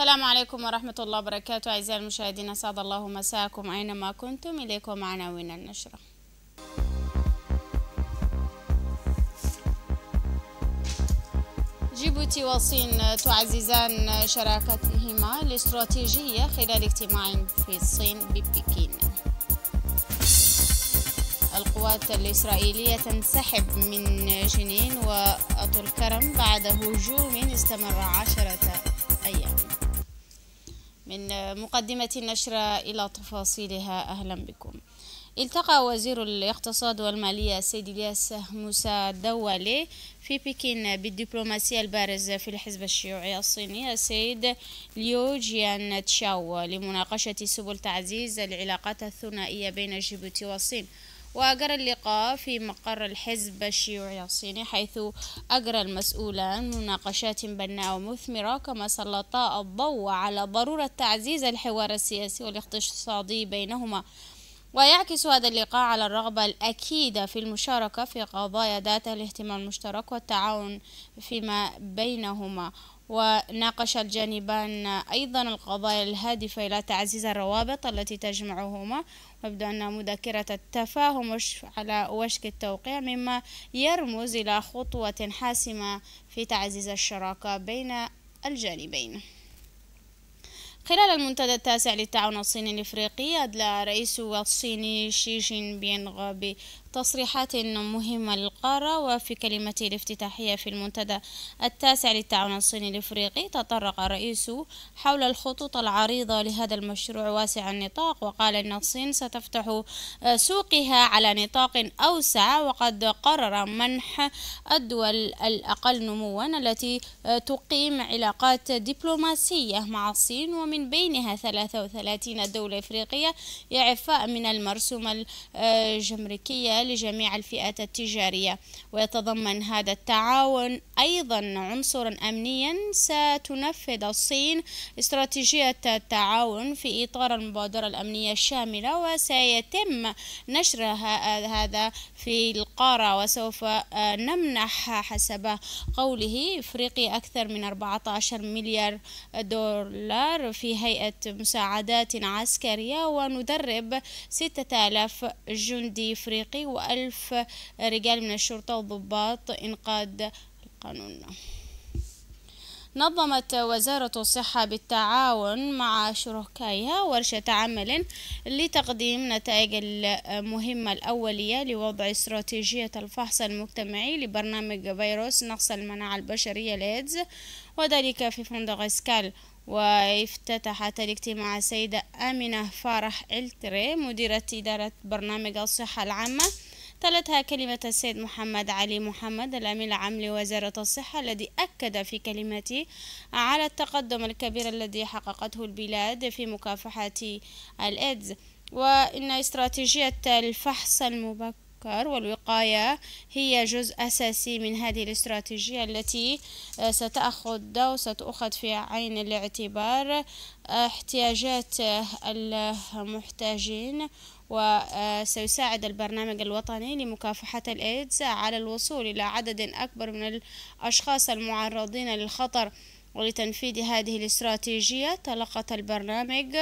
السلام عليكم ورحمة الله وبركاته أعزائي المشاهدين أسعد الله مساءكم أينما كنتم إليكم عناوين النشرة جيبوتي والصين تعززان شراكتهما الاستراتيجية خلال اجتماع في الصين ببكين القوات الإسرائيلية تنسحب من جنين وأطول كرم بعد هجوم استمر عشرة من مقدمة النشرة إلى تفاصيلها أهلا بكم التقى وزير الاقتصاد والمالية السيد الياس موسى دوالي في بكين بالدبلوماسية البارز في الحزب الشيوعي الصيني السيد ليو جيان تشاو لمناقشة سبل تعزيز العلاقات الثنائية بين جيبوتي والصين وأجرى اللقاء في مقر الحزب الشيوعي الصيني حيث أجرى المسؤولان مناقشات بناءة ومثمرة كما سلطا الضوء على ضرورة تعزيز الحوار السياسي والاقتصادي بينهما ويعكس هذا اللقاء على الرغبة الأكيدة في المشاركة في قضايا ذات الاهتمام المشترك والتعاون فيما بينهما وناقش الجانبان أيضا القضايا الهادفة إلى تعزيز الروابط التي تجمعهما ويبدو أن مذكرة التفاهم على وشك التوقيع مما يرمز إلى خطوة حاسمة في تعزيز الشراكة بين الجانبين خلال المنتدى التاسع للتعاون الصيني الإفريقي أدلى رئيس الصيني شي جين بينغ تصريحات مهمة للقارة وفي كلمته الافتتاحية في المنتدى التاسع للتعاون الصيني الإفريقي تطرق الرئيس حول الخطوط العريضة لهذا المشروع واسع النطاق وقال أن الصين ستفتح سوقها على نطاق أوسع وقد قرر منح الدول الأقل نموا التي تقيم علاقات دبلوماسية مع الصين ومن بينها 33 دولة إفريقية إعفاء من المرسوم الجمركية لجميع الفئات التجارية ويتضمن هذا التعاون أيضا عنصرا أمنيا ستنفذ الصين استراتيجية التعاون في إطار المبادرة الأمنية الشاملة وسيتم نشر هذا في القارة وسوف نمنح حسب قوله إفريقيا أكثر من 14 مليار دولار في هيئة مساعدات عسكرية وندرب 6000 جندي إفريقي وألف رجال من الشرطة وضباط إنقاذ القانون نظمت وزارة الصحة بالتعاون مع شركائها ورشة عمل لتقديم نتائج المهمة الأولية لوضع استراتيجية الفحص المجتمعي لبرنامج فيروس نقص المناعة البشرية الإيدز وذلك في فندق إسكال وافتتحت الاجتماع السيدة آمنة فرح إلتري مديرة إدارة برنامج الصحة العامة تلتها كلمة السيد محمد علي محمد الأمين العام لوزارة الصحة الذي أكد في كلمته على التقدم الكبير الذي حققته البلاد في مكافحة الإيدز وإن استراتيجية الفحص المبكر السكر والوقاية هي جزء أساسي من هذه الاستراتيجية التي آه، ستأخذ وستأخذ في عين الاعتبار آه، احتياجات آه، المحتاجين وسيساعد البرنامج الوطني لمكافحة الإيدز على الوصول إلى عدد أكبر من الأشخاص المعرضين للخطر ولتنفيذ هذه الاستراتيجية تلقت البرنامج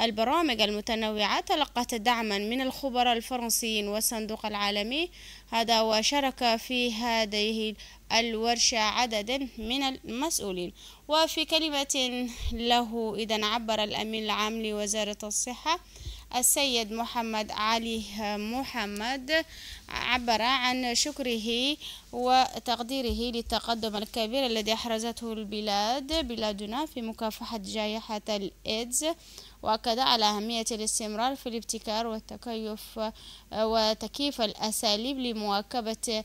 البرامج المتنوعة تلقت دعما من الخبراء الفرنسيين والصندوق العالمي هذا وشارك في هذه الورشة عدد من المسؤولين وفي كلمة له إذا عبر الأمين العام لوزارة الصحة السيد محمد علي محمد عبر عن شكره وتقديره للتقدم الكبير الذي أحرزته البلاد بلادنا في مكافحة جائحة الإيدز وأكد على أهمية الاستمرار في الابتكار والتكيف وتكييف الأساليب لمواكبة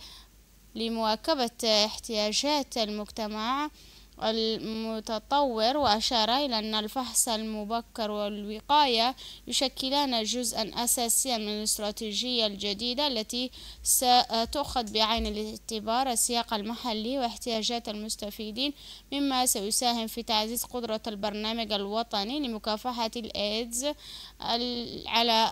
لمواكبة احتياجات المجتمع المتطور وأشار إلى أن الفحص المبكر والوقاية يشكلان جزءا أساسيا من الاستراتيجية الجديدة التي ستؤخذ بعين الاعتبار السياق المحلي واحتياجات المستفيدين مما سيساهم في تعزيز قدرة البرنامج الوطني لمكافحة الإيدز على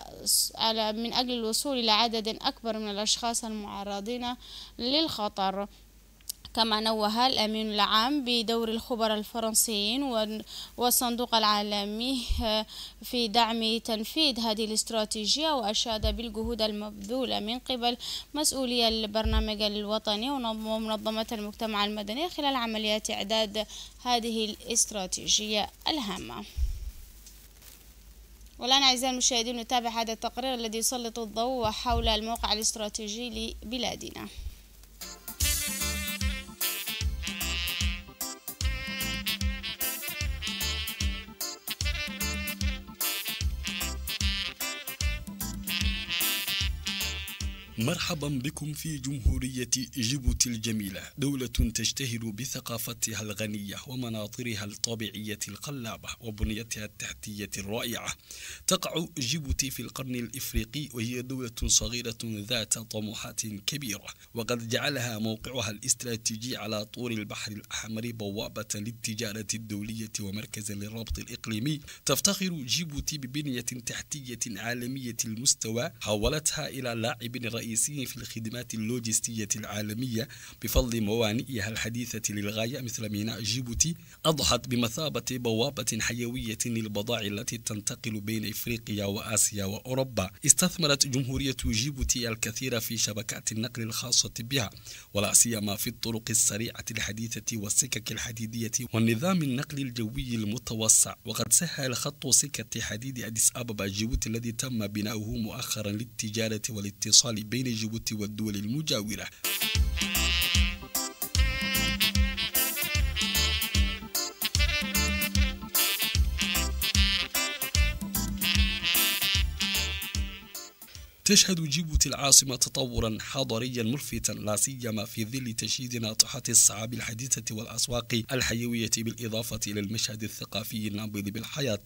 على من أجل الوصول إلى عدد أكبر من الأشخاص المعرضين للخطر كما نوه الأمين العام بدور الخبراء الفرنسيين والصندوق العالمي آه، في دعم تنفيذ هذه الاستراتيجية وأشاد بالجهود المبذولة من قبل مسؤولي البرنامج الوطني ومنظمة المجتمع المدني خلال عمليات إعداد هذه الاستراتيجية الهامة والآن أعزائي المشاهدين نتابع هذا التقرير الذي يسلط الضوء حول الموقع الاستراتيجي لبلادنا مرحبا بكم في جمهورية جيبوتي الجميلة دولة تشتهر بثقافتها الغنية ومناظرها الطبيعية الخلابة وبنيتها التحتية الرائعة تقع جيبوتي في القرن الإفريقي وهي دولة صغيرة ذات طموحات كبيرة وقد جعلها موقعها الاستراتيجي على طول البحر الأحمر بوابة للتجارة الدولية ومركزا للربط الإقليمي تفتخر جيبوتي ببنية تحتية عالمية المستوى حولتها إلى لاعب رئيسي الرئيسي في الخدمات اللوجستية العالمية بفضل موانئها الحديثة للغاية مثل ميناء جيبوتي أضحت بمثابة بوابة حيوية للبضائع التي تنتقل بين إفريقيا وآسيا وأوروبا استثمرت جمهورية جيبوتي الكثير في شبكات النقل الخاصة بها ولا سيما في الطرق السريعة الحديثة والسكك الحديدية والنظام النقل الجوي المتوسع وقد سهل خط سكة حديد أديس أبابا جيبوتي الذي تم بناؤه مؤخرا للتجارة والاتصال بين بين جيبوتي والدول المجاورة تشهد جيبوتي العاصمة تطورا حضريا ملفتا لا سيما في ظل تشييد ناطحة الصعاب الحديثة والأسواق الحيوية بالإضافة إلى المشهد الثقافي النابض بالحياة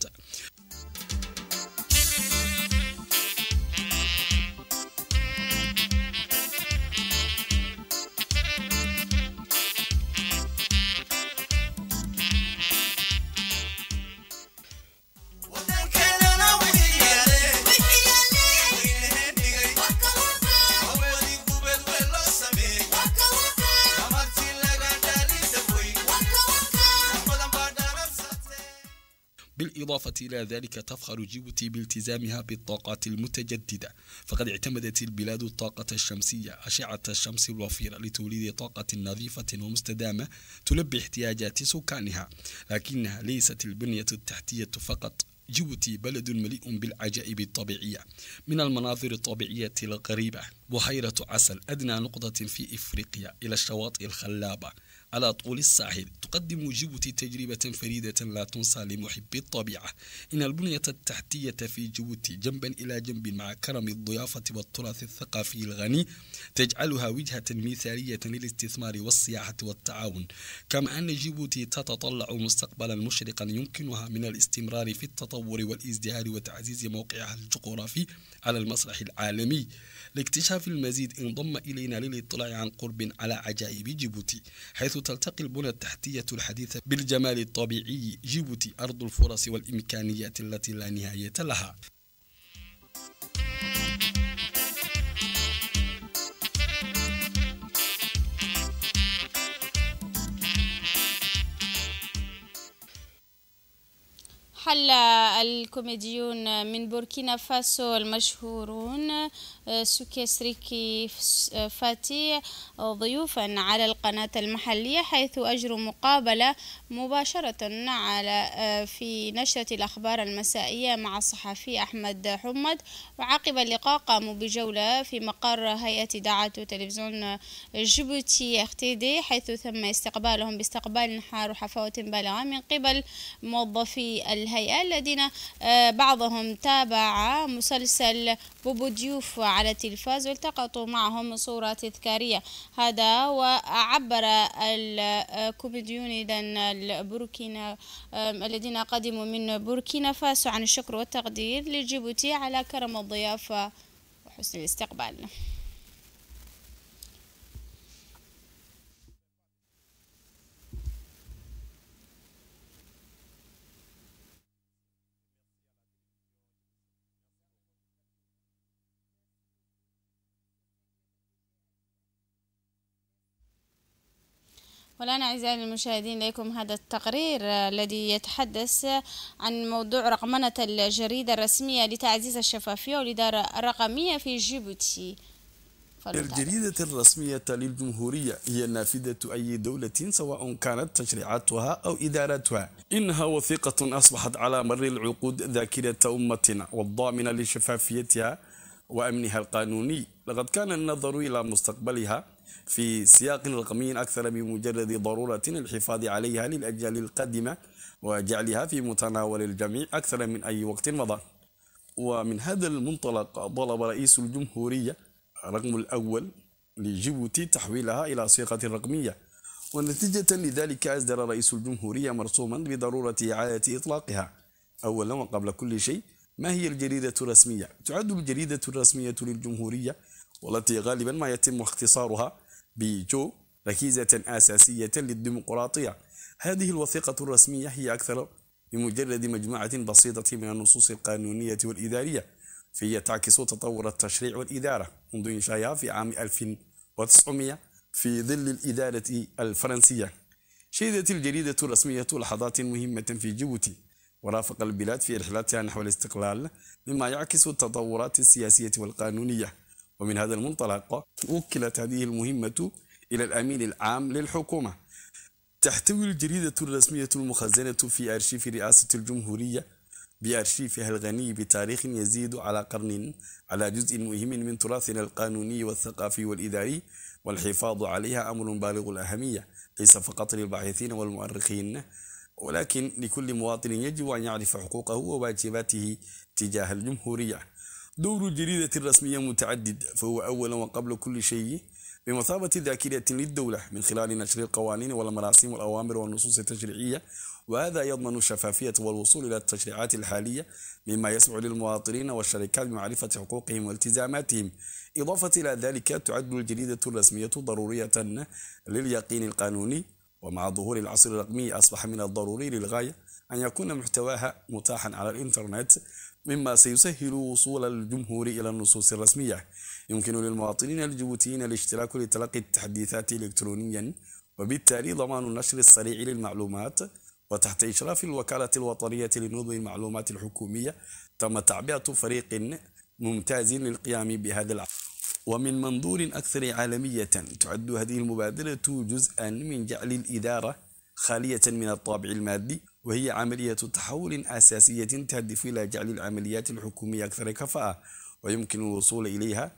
وإلى ذلك تفخر جيبوتي بالتزامها بالطاقات المتجددة فقد اعتمدت البلاد الطاقة الشمسية أشعة الشمس الوفيرة لتوليد طاقة نظيفة ومستدامة تلبي احتياجات سكانها لكنها ليست البنية التحتية فقط جيبوتي بلد مليء بالعجائب الطبيعية من المناظر الطبيعية الغريبة بحيرة عسل أدنى نقطة في إفريقيا إلى الشواطئ الخلابة على طول الساحل تقدم جيبوتي تجربة فريدة لا تنسى لمحبي الطبيعة إن البنية التحتية في جيبوتي جنبا إلى جنب مع كرم الضيافة والتراث الثقافي الغني تجعلها وجهة مثالية للاستثمار والسياحة والتعاون كما أن جيبوتي تتطلع مستقبلا مشرقا يمكنها من الاستمرار في التطور والازدهار وتعزيز موقعها الجغرافي على المسرح العالمي لاكتشاف المزيد انضم إلينا للاطلاع عن قرب على عجائب جيبوتي حيث تلتقي البنى التحتية الحديثة بالجمال الطبيعي جيبوتي أرض الفرص والإمكانيات التي لا نهاية لها حل الكوميديون من بوركينا فاسو المشهورون سوكيا آه، سريكي آه، فاتي آه، ضيوفا على القناة المحلية حيث أجروا مقابلة مباشرة على في نشرة الأخبار المسائية مع الصحفي أحمد حمد وعقب اللقاء قاموا بجولة في مقر هيئة دعاة تلفزيون جيبوتي اختيدي حيث تم استقبالهم باستقبال حار وحفاوة بالغة من قبل موظفي الهيئة الذين بعضهم تابع مسلسل بوبو ديوف على التلفاز والتقطوا معهم صورة تذكارية هذا وعبر الكوميديون البوركينا الذين قدموا من بوركينا فاسو عن الشكر والتقدير لجيبوتي على كرم الضيافة وحسن الاستقبال والآن أعزائي المشاهدين إليكم هذا التقرير آه، الذي يتحدث عن موضوع رقمنة الجريدة الرسمية لتعزيز الشفافية والإدارة الرقمية في جيبوتي الجريدة الرسمية للجمهورية هي نافذة أي دولة سواء كانت تشريعاتها أو إدارتها إنها وثيقة أصبحت على مر العقود ذاكرة أمتنا والضامنة لشفافيتها وأمنها القانوني لقد كان النظر إلى مستقبلها في سياق رقمي أكثر من مجرد ضرورة الحفاظ عليها للأجيال القادمة وجعلها في متناول الجميع أكثر من أي وقت مضى ومن هذا المنطلق طلب رئيس الجمهورية رقم الأول لجيبوتي تحويلها إلى صيغة رقمية ونتيجة لذلك أصدر رئيس الجمهورية مرسوما بضرورة إعادة إطلاقها أولا وقبل كل شيء ما هي الجريدة الرسمية؟ تعد الجريدة الرسمية للجمهورية والتي غالبا ما يتم اختصارها بيجو ركيزة أساسية للديمقراطية هذه الوثيقة الرسمية هي أكثر بمجرد مجموعة بسيطة من النصوص القانونية والإدارية فهي تعكس تطور التشريع والإدارة منذ إنشائها في عام 1900 في ظل الإدارة الفرنسية شهدت الجريدة الرسمية لحظات مهمة في جيبوتي ورافق البلاد في رحلتها نحو الاستقلال مما يعكس التطورات السياسية والقانونية ومن هذا المنطلق وكلت هذه المهمة إلى الأمين العام للحكومة تحتوي الجريدة الرسمية المخزنة في أرشيف رئاسة الجمهورية بأرشيفها الغني بتاريخ يزيد على قرن على جزء مهم من تراثنا القانوني والثقافي والإداري والحفاظ عليها أمر بالغ الأهمية ليس فقط للباحثين والمؤرخين ولكن لكل مواطن يجب أن يعرف حقوقه وواجباته تجاه الجمهورية dowru jariidati rasmiya mutacadid fahuwa awala waqabla kuli shayi bimathaabati daakiriyati lidowla min khilali nashri alqawaaniini walmaraasim walawaamir walnusuus altashriiciya وهذا يضمن الشفافية والوصول إلى التشريعات الحالية مما يسمع للمواطنين والشركات بمعرفة حقوقهم والتزاماتهم إضافة إلى ذلك تعد الجريدة الرسمية ضرورية لليقين القانوني ومع ظهور العصر الرقمي أصبح من الضروري للغاية أن يكون محتواها متاحا على الإنترنت مما سيسهل وصول الجمهور إلى النصوص الرسمية يمكن للمواطنين الجيبوتيين الاشتراك لتلقي التحديثات إلكترونيا وبالتالي ضمان النشر السريع للمعلومات وتحت إشراف الوكالة الوطنية لنظم المعلومات الحكومية تم تعبئة فريق ممتاز للقيام بهذا العمل ومن منظور أكثر عالمية تعد هذه المبادرة جزءا من جعل الإدارة خالية من الطابع المادي وهي عملية تحول أساسية تهدف إلى جعل العمليات الحكومية أكثر كفاءة ويمكن الوصول إليها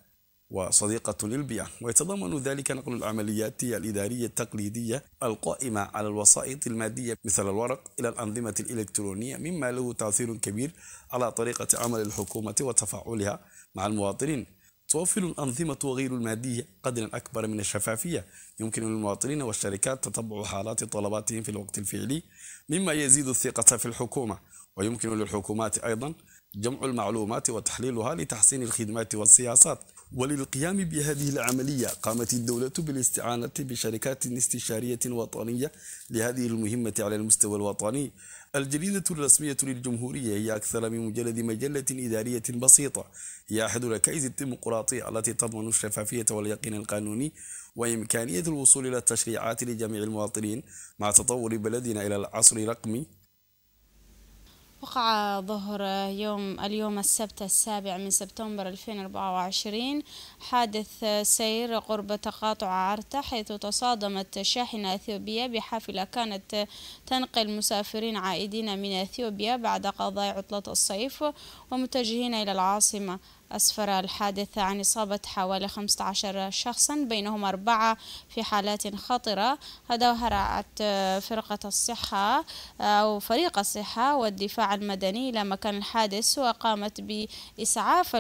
وصديقة للبيئة ويتضمن ذلك نقل العمليات الإدارية التقليدية القائمة على الوسائط المادية مثل الورق إلى الأنظمة الإلكترونية مما له تأثير كبير على طريقة عمل الحكومة وتفاعلها مع المواطنين توفر الأنظمة غير المادية قدرا أكبر من الشفافية يمكن للمواطنين والشركات تتبع حالات طلباتهم في الوقت الفعلي مما يزيد الثقة في الحكومة ويمكن للحكومات أيضا جمع المعلومات وتحليلها لتحسين الخدمات والسياسات وللقيام بهذه العملية قامت الدولة بالاستعانة بشركات استشارية وطنية لهذه المهمة على المستوى الوطني الجريدة الرسمية للجمهورية هي أكثر من مجلد مجلة إدارية بسيطة هي أحد ركائز الديمقراطية التي تضمن الشفافية واليقين القانوني وإمكانية الوصول إلى التشريعات لجميع المواطنين مع تطور بلدنا إلى العصر الرقمي وقع ظهر يوم اليوم السبت السابع من سبتمبر 2024 حادث سير قرب تقاطع عرتا حيث تصادمت شاحنة أثيوبية بحافلة كانت تنقل مسافرين عائدين من أثيوبيا بعد قضاء عطلة الصيف ومتجهين إلى العاصمة أسفر الحادث عن إصابة حوالي 15 شخصا بينهم أربعة في حالات خطرة هذا هرعت فرقة الصحة أو فريق الصحة والدفاع المدني إلى مكان الحادث وقامت بإسعاف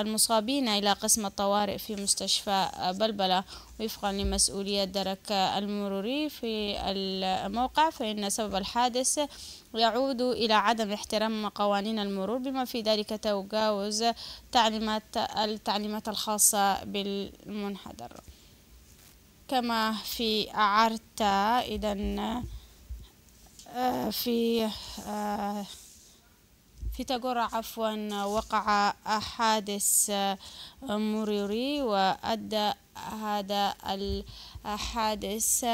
المصابين إلى قسم الطوارئ في مستشفى بلبلة وفقا لمسؤولية درك المروري في الموقع فإن سبب الحادث يعود إلى عدم احترام قوانين المرور بما في ذلك تجاوز تعليمات التعليمات الخاصة بالمنحدر كما في عرتا إذا آه، في آه، في عفوا وقع حادث آه، مريري وأدى هذا الحادث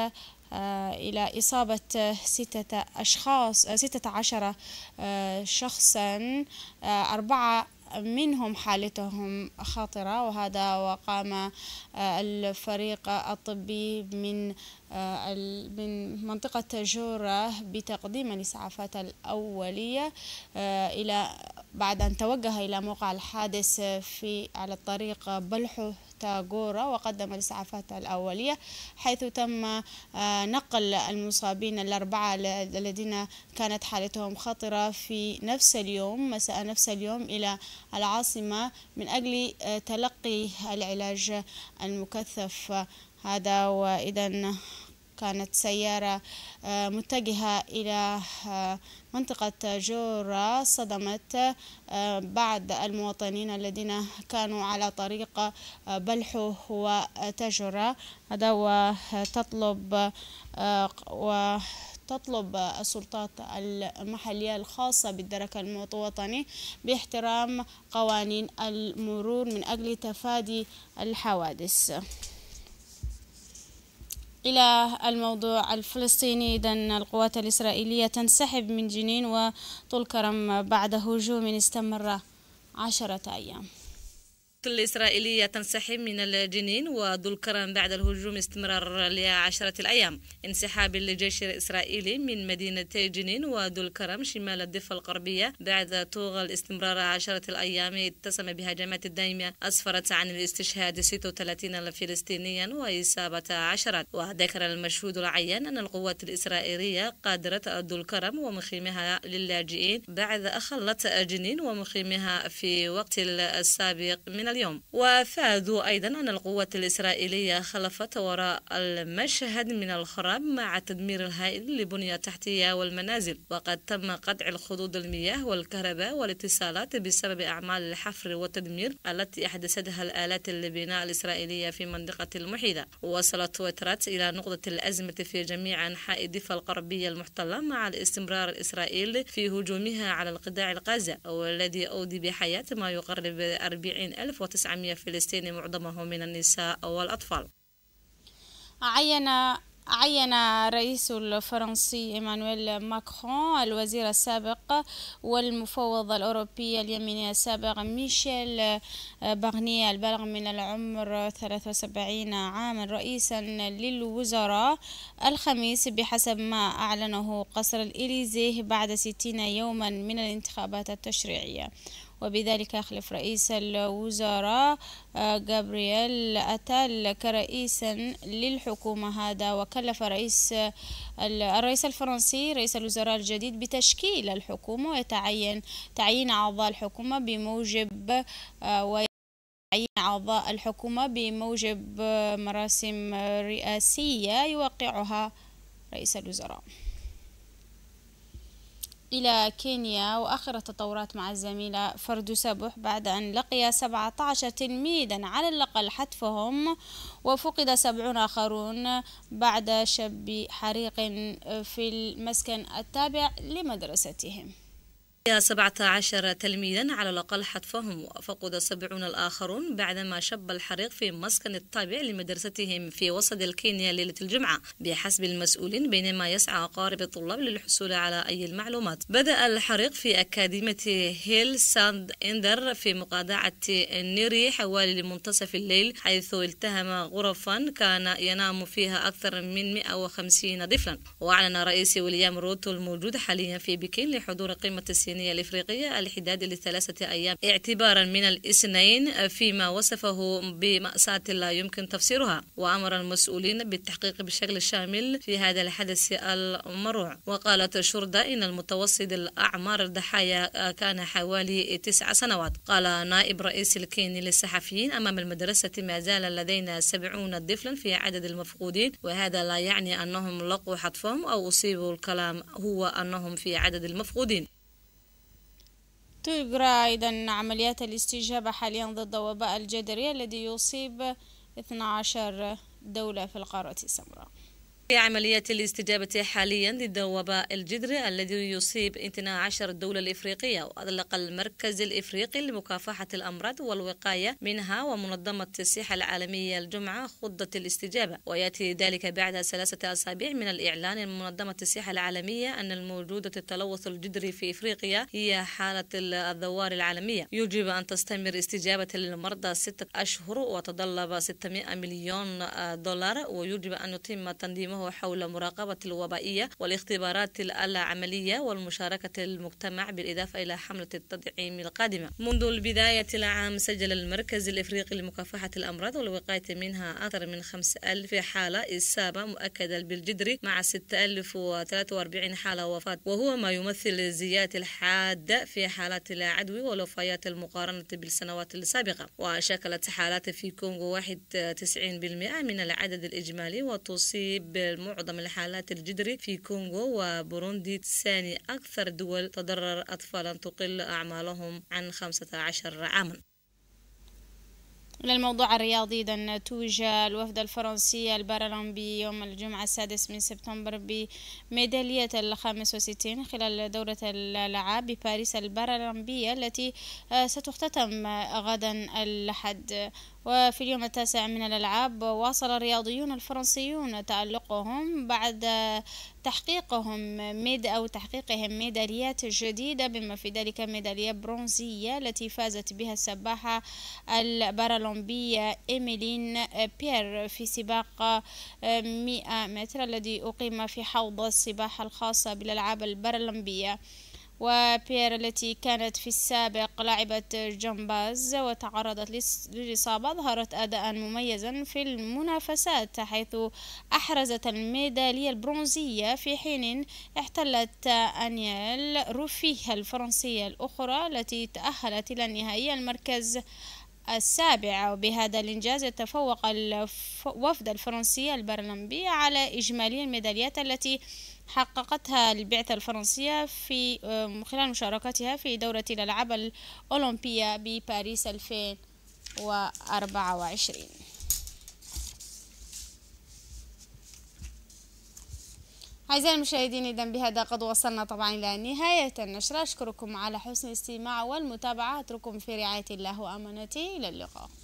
آه، إلى إصابة ستة أشخاص آه، ستة عشر شخصا أربعة منهم حالتهم خطرة وهذا وقام آه، الفريق الطبي من آه، من منطقة جورة بتقديم الإسعافات الأولية آه، إلى بعد أن توجه إلى موقع الحادث في على الطريق بلحو تاغورا وقدم الإسعافات الأولية حيث تم آه، نقل المصابين الأربعة الذين كانت حالتهم خطرة في نفس اليوم مساء نفس اليوم إلى العاصمة من أجل آه، تلقي العلاج المكثف هذا وإذا كانت سيارة آه، متجهة إلى آه، منطقة جورا صدمت آه، بعض المواطنين الذين كانوا على طريق بلحو وتجرة هذا وتطلب و تطلب السلطات المحلية الخاصة بالدرك الوطني باحترام قوانين المرور من أجل تفادي الحوادث إلى الموضوع الفلسطيني إذن القوات الإسرائيلية تنسحب من جنين وطول كرم بعد هجوم استمر عشرة أيام الإسرائيلية تنسحب من الجنين وذو الكرم بعد الهجوم استمرار لعشرة الأيام انسحاب الجيش الإسرائيلي من مدينة جنين وذو الكرم شمال الضفة الغربية بعد طوغ الاستمرار عشرة الأيام اتسم بهجمات دائمة أسفرت عن الاستشهاد 36 فلسطينيا وإصابة عشرة وذكر المشهود العيان أن القوات الإسرائيلية قادرت ذو الكرم ومخيمها للاجئين بعد أخلت جنين ومخيمها في وقت السابق من اليوم وفادوا أيضا أن القوات الإسرائيلية خلفت وراء المشهد من الخراب مع تدمير الهائل لبنية تحتية والمنازل وقد تم قطع الخطوط المياه والكهرباء والاتصالات بسبب أعمال الحفر والتدمير التي أحدثتها الآلات البناء الإسرائيلية في منطقة المحيطة وصلت وترات إلى نقطة الأزمة في جميع أنحاء الضفة الغربية المحتلة مع الاستمرار الإسرائيلي في هجومها على القطاع القازة والذي أودي بحياة ما يقرب 40 ألف 1900 فلسطيني معظمهم من النساء والأطفال عين عين الرئيس الفرنسي إيمانويل ماكرون الوزير السابق والمفوض الأوروبي اليميني السابق ميشيل باغني البالغ من العمر 73 عاما رئيسا للوزراء الخميس بحسب ما أعلنه قصر الإليزيه بعد 60 يوما من الانتخابات التشريعية وبذلك يخلف رئيس الوزراء آه، جابرييل أتال كرئيسا للحكومة هذا وكلف رئيس آه، الرئيس الفرنسي رئيس الوزراء الجديد بتشكيل الحكومة ويتعين تعيين أعضاء الحكومة بموجب تعيين آه، أعضاء الحكومة بموجب مراسم رئاسية يوقعها رئيس الوزراء إلى كينيا وآخر التطورات مع الزميلة فردو سبح بعد أن لقي 17 تلميذا على الأقل حتفهم وفقد سبعون آخرون بعد شب حريق في المسكن التابع لمدرستهم بقي 17 تلميذا على الأقل حتفهم وفقد سبعون الآخرون بعدما شب الحريق في مسكن التابع لمدرستهم في وسط الكينيا ليلة الجمعة بحسب المسؤولين بينما يسعى أقارب الطلاب للحصول على أي المعلومات بدأ الحريق في أكاديمية هيل ساند إندر في مقاطعة نيري حوالي منتصف الليل حيث التهم غرفا كان ينام فيها أكثر من 150 طفلا وأعلن رئيس ويليام روتو الموجود حاليا في بكين لحضور قمة السنين الوطنية الإفريقية الحداد لثلاثة أيام اعتبارا من الاثنين فيما وصفه بمأساة لا يمكن تفسيرها وأمر المسؤولين بالتحقيق بشكل شامل في هذا الحدث المروع وقالت الشرطة إن المتوسط الأعمار الضحايا كان حوالي تسع سنوات قال نائب رئيس الكيني للصحفيين أمام المدرسة ما زال لدينا سبعون طفلا في عدد المفقودين وهذا لا يعني أنهم لقوا حتفهم أو أصيبوا الكلام هو أنهم في عدد المفقودين تجرى أيضا عمليات الاستجابة حاليا ضد وباء الجدري الذي يصيب 12 دولة في القارة السمراء في عملية الاستجابة حاليا ضد وباء الجدري الذي يصيب 12 دولة الإفريقية وأطلق المركز الإفريقي لمكافحة الأمراض والوقاية منها ومنظمة الصحة العالمية الجمعة خطة الاستجابة ويأتي ذلك بعد ثلاثة أسابيع من الإعلان من منظمة الصحة العالمية أن الموجودة التلوث الجدري في إفريقيا هي حالة الذوار العالمية يجب أن تستمر استجابة للمرضى ستة أشهر وتطلب 600 مليون دولار ويجب أن يتم تنظيمه لجنه حول مراقبة الوبائية والاختبارات العملية والمشاركة المجتمع بالإضافة إلى حملة التدعيم القادمة منذ البداية العام سجل المركز الإفريقي لمكافحة الأمراض والوقاية منها أكثر من 5000 حالة إصابة مؤكدة بالجدري مع 6043 حالة وفاة وهو ما يمثل الزيادة الحادة في حالات العدوى والوفيات المقارنة بالسنوات السابقة وشكلت حالات في كونغو 91% من العدد الإجمالي وتصيب معظم الحالات الجدري في كونغو وبوروندي ثاني أكثر دول تضرر أطفالا تقل أعمالهم عن 15 عاما للموضوع الرياضي إذا توج الوفد الفرنسي البارالمبي يوم الجمعة السادس من سبتمبر بميدالية الخامس وستين خلال دورة الألعاب بباريس البارالمبية التي آه، ستختتم غدا الأحد وفي اليوم التاسع من الألعاب واصل الرياضيون الفرنسيون تألقهم بعد تحقيقهم ميد أو تحقيقهم ميداليات جديدة بما في ذلك ميدالية برونزية التي فازت بها السباحة البارالمبية إيميلين بير في سباق 100 متر الذي أقيم في حوض السباحة الخاصة بالألعاب البارالمبية وبيير التي كانت في السابق لاعبة جمباز وتعرضت للإصابة ظهرت أداء مميزا في المنافسات حيث أحرزت الميدالية البرونزية في حين احتلت أنيال روفيه الفرنسية الأخرى التي تأهلت إلى النهائي المركز السابعة وبهذا الإنجاز يتفوق الوفد الفرنسي البرلمبي على إجمالي الميداليات التي حققتها البعثة الفرنسية في خلال مشاركتها في دورة الألعاب الأولمبية بباريس 2024 أعزائي المشاهدين إذا بهذا قد وصلنا طبعا إلى نهاية النشرة أشكركم على حسن الاستماع والمتابعة أترككم في رعاية الله وأمانته إلى اللقاء